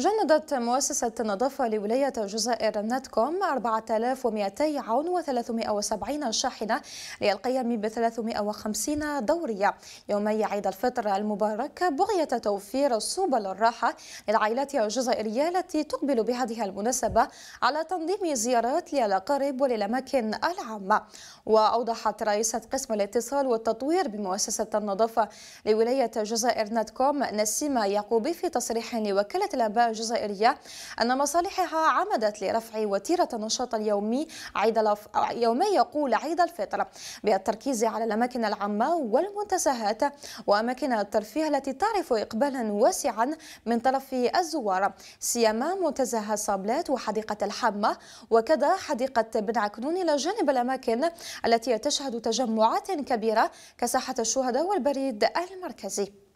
جندت مؤسسة النظافة لولاية الجزائر و370 شاحنة للقيام ب 350 دورية يومي عيد الفطر المبارك بغية توفير سبل الراحة للعائلات الجزائرية التي تقبل بهذه المناسبة على تنظيم زيارات للأقارب وللأماكن العامة وأوضحت رئيسة قسم الاتصال والتطوير بمؤسسة النظافة لولاية الجزائر نتكوم نسيمة يعقوبي في تصريح لوكالة الأنباء الجزائرية أن مصالحها عمدت لرفع وتيرة النشاط اليومي عيد الف... يومي يقول عيد الفطر بالتركيز على الأماكن العامة والمنتزهات وأماكن الترفيه التي تعرف إقبالا واسعا من طرف الزوار سيما منتزه صابلات وحديقة الحمة وكذا حديقة بن عكنون إلى جانب الأماكن التي تشهد تجمعات كبيرة كساحة الشهداء والبريد المركزي